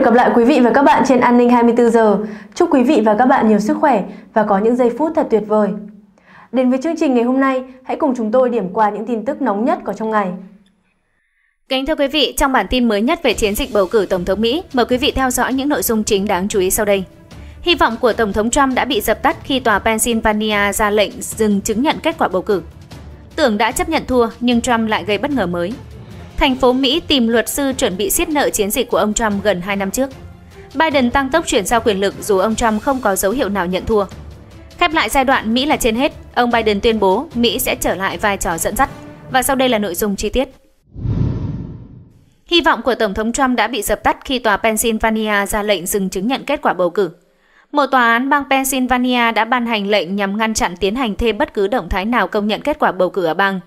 được gặp lại quý vị và các bạn trên An ninh 24 giờ. Chúc quý vị và các bạn nhiều sức khỏe và có những giây phút thật tuyệt vời. Đến với chương trình ngày hôm nay, hãy cùng chúng tôi điểm qua những tin tức nóng nhất có trong ngày. Kính thưa quý vị, trong bản tin mới nhất về chiến dịch bầu cử Tổng thống Mỹ, mời quý vị theo dõi những nội dung chính đáng chú ý sau đây. Hy vọng của Tổng thống Trump đã bị dập tắt khi tòa Pennsylvania ra lệnh dừng chứng nhận kết quả bầu cử. Tưởng đã chấp nhận thua, nhưng Trump lại gây bất ngờ mới – Thành phố Mỹ tìm luật sư chuẩn bị siết nợ chiến dịch của ông Trump gần 2 năm trước. Biden tăng tốc chuyển giao quyền lực dù ông Trump không có dấu hiệu nào nhận thua. Khép lại giai đoạn Mỹ là trên hết, ông Biden tuyên bố Mỹ sẽ trở lại vai trò dẫn dắt. Và sau đây là nội dung chi tiết. Hy vọng của Tổng thống Trump đã bị dập tắt khi tòa Pennsylvania ra lệnh dừng chứng nhận kết quả bầu cử. Một tòa án bang Pennsylvania đã ban hành lệnh nhằm ngăn chặn tiến hành thêm bất cứ động thái nào công nhận kết quả bầu cử ở bang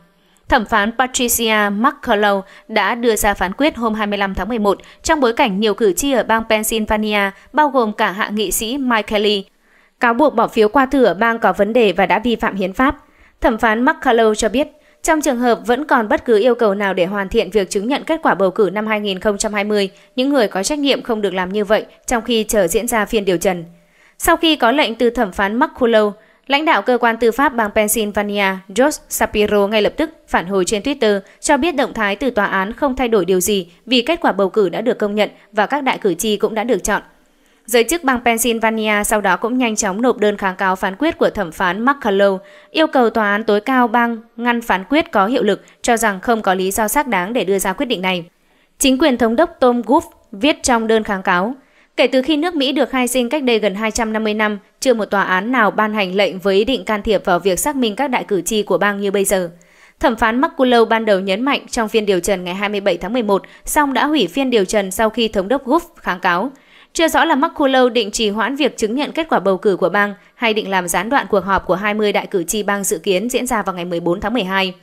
Thẩm phán Patricia McCullough đã đưa ra phán quyết hôm 25 tháng 11 trong bối cảnh nhiều cử tri ở bang Pennsylvania, bao gồm cả hạ nghị sĩ Mike Kelly, cáo buộc bỏ phiếu qua thử ở bang có vấn đề và đã vi phạm hiến pháp. Thẩm phán McCullough cho biết, trong trường hợp vẫn còn bất cứ yêu cầu nào để hoàn thiện việc chứng nhận kết quả bầu cử năm 2020, những người có trách nhiệm không được làm như vậy trong khi chờ diễn ra phiên điều trần. Sau khi có lệnh từ thẩm phán McCullough, Lãnh đạo cơ quan tư pháp bang Pennsylvania Josh Shapiro ngay lập tức phản hồi trên Twitter cho biết động thái từ tòa án không thay đổi điều gì vì kết quả bầu cử đã được công nhận và các đại cử tri cũng đã được chọn. Giới chức bang Pennsylvania sau đó cũng nhanh chóng nộp đơn kháng cáo phán quyết của thẩm phán McCullough, yêu cầu tòa án tối cao bang ngăn phán quyết có hiệu lực, cho rằng không có lý do xác đáng để đưa ra quyết định này. Chính quyền thống đốc Tom Goff viết trong đơn kháng cáo, Kể từ khi nước Mỹ được khai sinh cách đây gần 250 năm, chưa một tòa án nào ban hành lệnh với ý định can thiệp vào việc xác minh các đại cử tri của bang như bây giờ. Thẩm phán McCullough ban đầu nhấn mạnh trong phiên điều trần ngày 27 tháng 11, song đã hủy phiên điều trần sau khi Thống đốc Goof kháng cáo. Chưa rõ là McCullough định trì hoãn việc chứng nhận kết quả bầu cử của bang hay định làm gián đoạn cuộc họp của 20 đại cử tri bang dự kiến diễn ra vào ngày 14 tháng 12.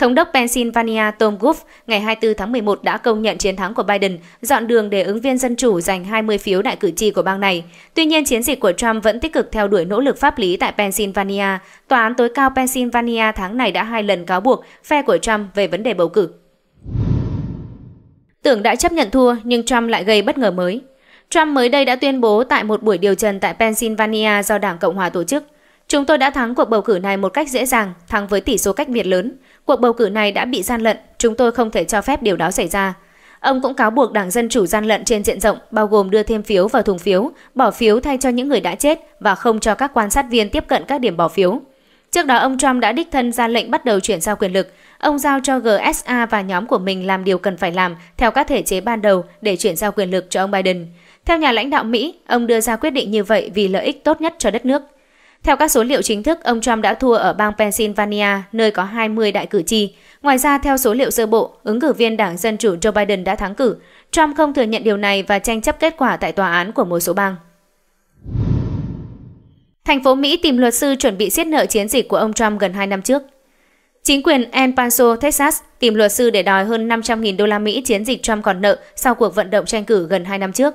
Thống đốc Pennsylvania Tom Wolf ngày 24 tháng 11 đã công nhận chiến thắng của Biden, dọn đường để ứng viên dân chủ giành 20 phiếu đại cử tri của bang này. Tuy nhiên, chiến dịch của Trump vẫn tích cực theo đuổi nỗ lực pháp lý tại Pennsylvania. Tòa án tối cao Pennsylvania tháng này đã hai lần cáo buộc phe của Trump về vấn đề bầu cử. Tưởng đã chấp nhận thua nhưng Trump lại gây bất ngờ mới. Trump mới đây đã tuyên bố tại một buổi điều trần tại Pennsylvania do Đảng Cộng hòa tổ chức – Chúng tôi đã thắng cuộc bầu cử này một cách dễ dàng, thắng với tỷ số cách biệt lớn. Cuộc bầu cử này đã bị gian lận, chúng tôi không thể cho phép điều đó xảy ra. Ông cũng cáo buộc Đảng Dân Chủ gian lận trên diện rộng, bao gồm đưa thêm phiếu vào thùng phiếu, bỏ phiếu thay cho những người đã chết và không cho các quan sát viên tiếp cận các điểm bỏ phiếu. Trước đó, ông Trump đã đích thân ra lệnh bắt đầu chuyển giao quyền lực. Ông giao cho GSA và nhóm của mình làm điều cần phải làm theo các thể chế ban đầu để chuyển giao quyền lực cho ông Biden. Theo nhà lãnh đạo Mỹ, ông đưa ra quyết định như vậy vì lợi ích tốt nhất cho đất nước – theo các số liệu chính thức, ông Trump đã thua ở bang Pennsylvania, nơi có 20 đại cử tri. Ngoài ra, theo số liệu sơ bộ, ứng cử viên Đảng Dân Chủ Joe Biden đã thắng cử. Trump không thừa nhận điều này và tranh chấp kết quả tại tòa án của một số bang. Thành phố Mỹ tìm luật sư chuẩn bị siết nợ chiến dịch của ông Trump gần 2 năm trước. Chính quyền El Paso, Texas tìm luật sư để đòi hơn 500.000 đô la Mỹ chiến dịch Trump còn nợ sau cuộc vận động tranh cử gần 2 năm trước.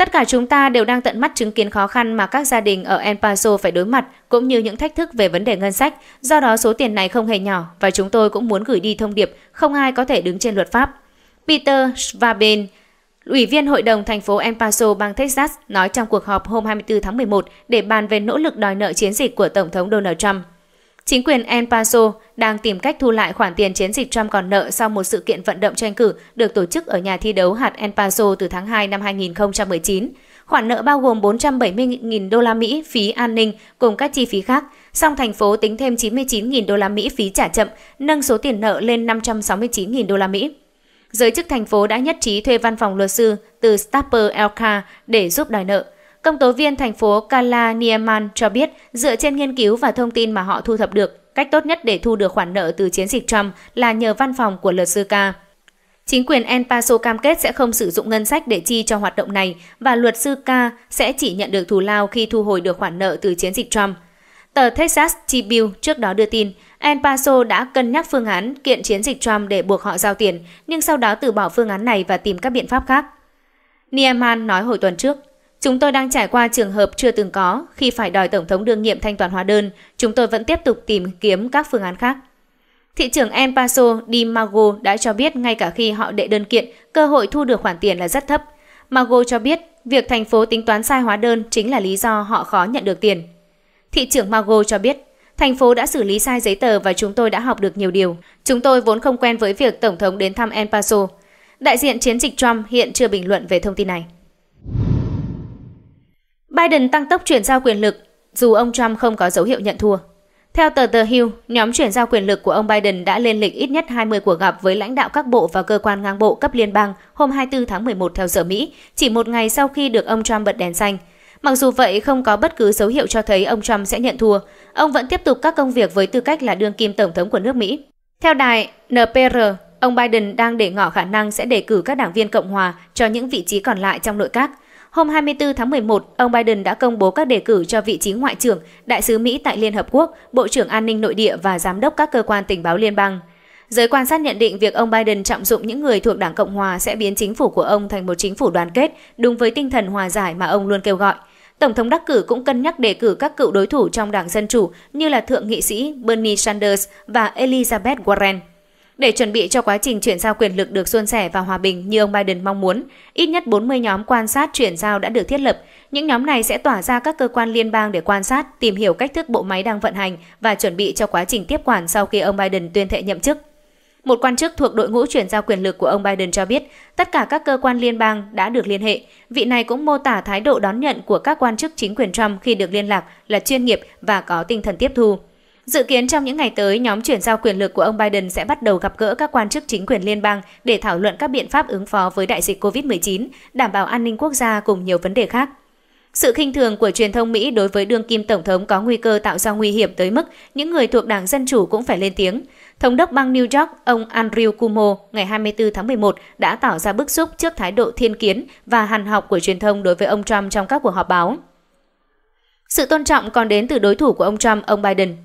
Tất cả chúng ta đều đang tận mắt chứng kiến khó khăn mà các gia đình ở El Paso phải đối mặt cũng như những thách thức về vấn đề ngân sách. Do đó số tiền này không hề nhỏ và chúng tôi cũng muốn gửi đi thông điệp không ai có thể đứng trên luật pháp. Peter Schwaben, Ủy viên Hội đồng thành phố El Paso, bang Texas, nói trong cuộc họp hôm 24 tháng 11 để bàn về nỗ lực đòi nợ chiến dịch của Tổng thống Donald Trump. Chính quyền El Paso đang tìm cách thu lại khoản tiền chiến dịch Trump còn nợ sau một sự kiện vận động tranh cử được tổ chức ở nhà thi đấu hạt El Paso từ tháng 2 năm 2019. Khoản nợ bao gồm 470.000 đô la Mỹ phí an ninh cùng các chi phí khác, song thành phố tính thêm 99.000 đô la Mỹ phí trả chậm, nâng số tiền nợ lên 569.000 đô la Mỹ. Giới chức thành phố đã nhất trí thuê văn phòng luật sư từ Stapper Elka để giúp đòi nợ. Công tố viên thành phố Kala Nieman cho biết, dựa trên nghiên cứu và thông tin mà họ thu thập được, cách tốt nhất để thu được khoản nợ từ chiến dịch Trump là nhờ văn phòng của luật sư K. Chính quyền El Paso cam kết sẽ không sử dụng ngân sách để chi cho hoạt động này và luật sư K sẽ chỉ nhận được thù lao khi thu hồi được khoản nợ từ chiến dịch Trump. Tờ Texas Tribune trước đó đưa tin, El Paso đã cân nhắc phương án kiện chiến dịch Trump để buộc họ giao tiền, nhưng sau đó từ bỏ phương án này và tìm các biện pháp khác. Nieman nói hồi tuần trước, Chúng tôi đang trải qua trường hợp chưa từng có khi phải đòi Tổng thống đương nhiệm thanh toán hóa đơn, chúng tôi vẫn tiếp tục tìm kiếm các phương án khác. Thị trưởng El Paso Di Mago đã cho biết ngay cả khi họ đệ đơn kiện, cơ hội thu được khoản tiền là rất thấp. Mago cho biết việc thành phố tính toán sai hóa đơn chính là lý do họ khó nhận được tiền. Thị trưởng Mago cho biết thành phố đã xử lý sai giấy tờ và chúng tôi đã học được nhiều điều. Chúng tôi vốn không quen với việc Tổng thống đến thăm El Paso. Đại diện chiến dịch Trump hiện chưa bình luận về thông tin này. Biden tăng tốc chuyển giao quyền lực, dù ông Trump không có dấu hiệu nhận thua. Theo tờ The Hill, nhóm chuyển giao quyền lực của ông Biden đã lên lịch ít nhất 20 cuộc gặp với lãnh đạo các bộ và cơ quan ngang bộ cấp liên bang hôm 24 tháng 11 theo giờ Mỹ, chỉ một ngày sau khi được ông Trump bật đèn xanh. Mặc dù vậy, không có bất cứ dấu hiệu cho thấy ông Trump sẽ nhận thua. Ông vẫn tiếp tục các công việc với tư cách là đương kim tổng thống của nước Mỹ. Theo đài NPR, ông Biden đang để ngỏ khả năng sẽ đề cử các đảng viên Cộng hòa cho những vị trí còn lại trong nội các – Hôm 24 tháng 11, ông Biden đã công bố các đề cử cho vị trí Ngoại trưởng, Đại sứ Mỹ tại Liên Hợp Quốc, Bộ trưởng An ninh Nội địa và Giám đốc các cơ quan tình báo liên bang. Giới quan sát nhận định việc ông Biden trọng dụng những người thuộc Đảng Cộng Hòa sẽ biến chính phủ của ông thành một chính phủ đoàn kết, đúng với tinh thần hòa giải mà ông luôn kêu gọi. Tổng thống đắc cử cũng cân nhắc đề cử các cựu đối thủ trong Đảng Dân Chủ như là Thượng nghị sĩ Bernie Sanders và Elizabeth Warren. Để chuẩn bị cho quá trình chuyển giao quyền lực được suôn sẻ và hòa bình như ông Biden mong muốn, ít nhất 40 nhóm quan sát chuyển giao đã được thiết lập. Những nhóm này sẽ tỏa ra các cơ quan liên bang để quan sát, tìm hiểu cách thức bộ máy đang vận hành và chuẩn bị cho quá trình tiếp quản sau khi ông Biden tuyên thệ nhậm chức. Một quan chức thuộc đội ngũ chuyển giao quyền lực của ông Biden cho biết, tất cả các cơ quan liên bang đã được liên hệ. Vị này cũng mô tả thái độ đón nhận của các quan chức chính quyền Trump khi được liên lạc là chuyên nghiệp và có tinh thần tiếp thu. Dự kiến trong những ngày tới, nhóm chuyển giao quyền lực của ông Biden sẽ bắt đầu gặp gỡ các quan chức chính quyền liên bang để thảo luận các biện pháp ứng phó với đại dịch COVID-19, đảm bảo an ninh quốc gia cùng nhiều vấn đề khác. Sự khinh thường của truyền thông Mỹ đối với đương kim tổng thống có nguy cơ tạo ra nguy hiểm tới mức những người thuộc Đảng Dân Chủ cũng phải lên tiếng. Thống đốc bang New York, ông Andrew Cuomo, ngày 24 tháng 11 đã tỏ ra bức xúc trước thái độ thiên kiến và hằn học của truyền thông đối với ông Trump trong các cuộc họp báo. Sự tôn trọng còn đến từ đối thủ của ông Trump, ông Biden.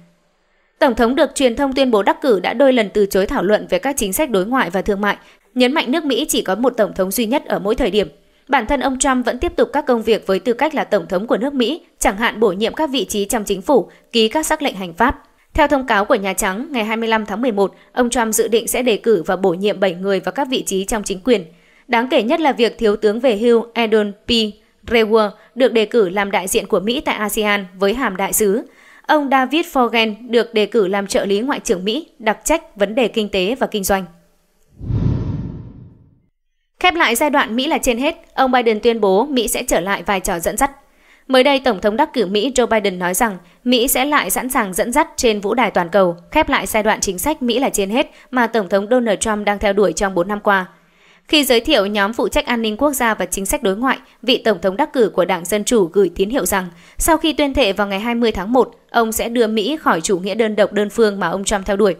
Tổng thống được truyền thông tuyên bố đắc cử đã đôi lần từ chối thảo luận về các chính sách đối ngoại và thương mại, nhấn mạnh nước Mỹ chỉ có một tổng thống duy nhất ở mỗi thời điểm. Bản thân ông Trump vẫn tiếp tục các công việc với tư cách là tổng thống của nước Mỹ, chẳng hạn bổ nhiệm các vị trí trong chính phủ, ký các sắc lệnh hành pháp. Theo thông cáo của Nhà Trắng, ngày 25 tháng 11, ông Trump dự định sẽ đề cử và bổ nhiệm 7 người vào các vị trí trong chính quyền. Đáng kể nhất là việc Thiếu tướng về hưu Edon P. Brewer được đề cử làm đại diện của Mỹ tại ASEAN với hàm đại sứ, Ông David Forgen được đề cử làm trợ lý Ngoại trưởng Mỹ, đặc trách vấn đề kinh tế và kinh doanh. Khép lại giai đoạn Mỹ là trên hết, ông Biden tuyên bố Mỹ sẽ trở lại vai trò dẫn dắt. Mới đây, Tổng thống đắc cử Mỹ Joe Biden nói rằng Mỹ sẽ lại sẵn sàng dẫn dắt trên vũ đài toàn cầu, khép lại giai đoạn chính sách Mỹ là trên hết mà Tổng thống Donald Trump đang theo đuổi trong 4 năm qua – khi giới thiệu nhóm phụ trách an ninh quốc gia và chính sách đối ngoại, vị Tổng thống đắc cử của Đảng Dân Chủ gửi tín hiệu rằng sau khi tuyên thệ vào ngày 20 tháng 1, ông sẽ đưa Mỹ khỏi chủ nghĩa đơn độc đơn phương mà ông Trump theo đuổi.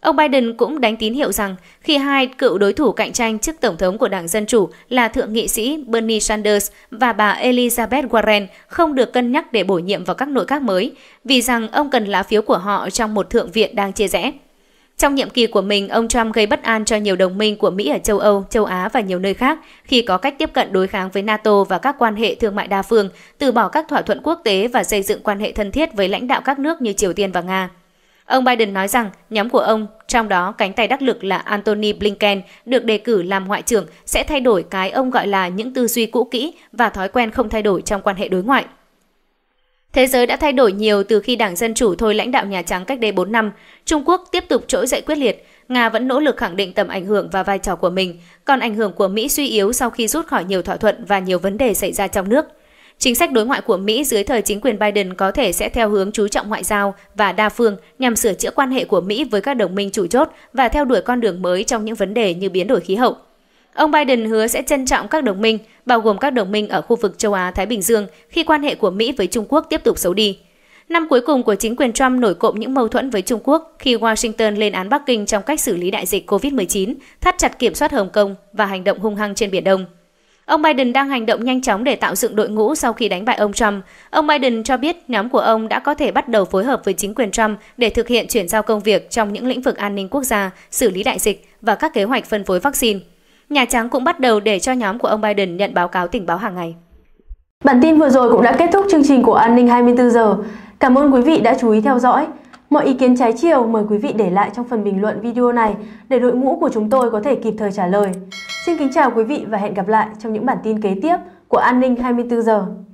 Ông Biden cũng đánh tín hiệu rằng khi hai cựu đối thủ cạnh tranh trước Tổng thống của Đảng Dân Chủ là Thượng nghị sĩ Bernie Sanders và bà Elizabeth Warren không được cân nhắc để bổ nhiệm vào các nội các mới, vì rằng ông cần lá phiếu của họ trong một thượng viện đang chia rẽ. Trong nhiệm kỳ của mình, ông Trump gây bất an cho nhiều đồng minh của Mỹ ở châu Âu, châu Á và nhiều nơi khác khi có cách tiếp cận đối kháng với NATO và các quan hệ thương mại đa phương, từ bỏ các thỏa thuận quốc tế và xây dựng quan hệ thân thiết với lãnh đạo các nước như Triều Tiên và Nga. Ông Biden nói rằng nhóm của ông, trong đó cánh tay đắc lực là Antony Blinken, được đề cử làm ngoại trưởng sẽ thay đổi cái ông gọi là những tư duy cũ kỹ và thói quen không thay đổi trong quan hệ đối ngoại. Thế giới đã thay đổi nhiều từ khi Đảng Dân Chủ thôi lãnh đạo Nhà Trắng cách đây 4 năm. Trung Quốc tiếp tục trỗi dậy quyết liệt, Nga vẫn nỗ lực khẳng định tầm ảnh hưởng và vai trò của mình, còn ảnh hưởng của Mỹ suy yếu sau khi rút khỏi nhiều thỏa thuận và nhiều vấn đề xảy ra trong nước. Chính sách đối ngoại của Mỹ dưới thời chính quyền Biden có thể sẽ theo hướng chú trọng ngoại giao và đa phương nhằm sửa chữa quan hệ của Mỹ với các đồng minh chủ chốt và theo đuổi con đường mới trong những vấn đề như biến đổi khí hậu. Ông Biden hứa sẽ trân trọng các đồng minh, bao gồm các đồng minh ở khu vực châu Á-Thái Bình Dương khi quan hệ của Mỹ với Trung Quốc tiếp tục xấu đi. Năm cuối cùng của chính quyền Trump nổi cộm những mâu thuẫn với Trung Quốc khi Washington lên án Bắc Kinh trong cách xử lý đại dịch COVID-19, thắt chặt kiểm soát Hồng Kông và hành động hung hăng trên Biển Đông. Ông Biden đang hành động nhanh chóng để tạo dựng đội ngũ sau khi đánh bại ông Trump. Ông Biden cho biết nhóm của ông đã có thể bắt đầu phối hợp với chính quyền Trump để thực hiện chuyển giao công việc trong những lĩnh vực an ninh quốc gia, xử lý đại dịch và các kế hoạch phân phối vaccine. Nhà Trắng cũng bắt đầu để cho nhóm của ông Biden nhận báo cáo tình báo hàng ngày. Bản tin vừa rồi cũng đã kết thúc chương trình của An ninh 24 giờ. Cảm ơn quý vị đã chú ý theo dõi. Mọi ý kiến trái chiều mời quý vị để lại trong phần bình luận video này để đội ngũ của chúng tôi có thể kịp thời trả lời. Xin kính chào quý vị và hẹn gặp lại trong những bản tin kế tiếp của An ninh 24 giờ.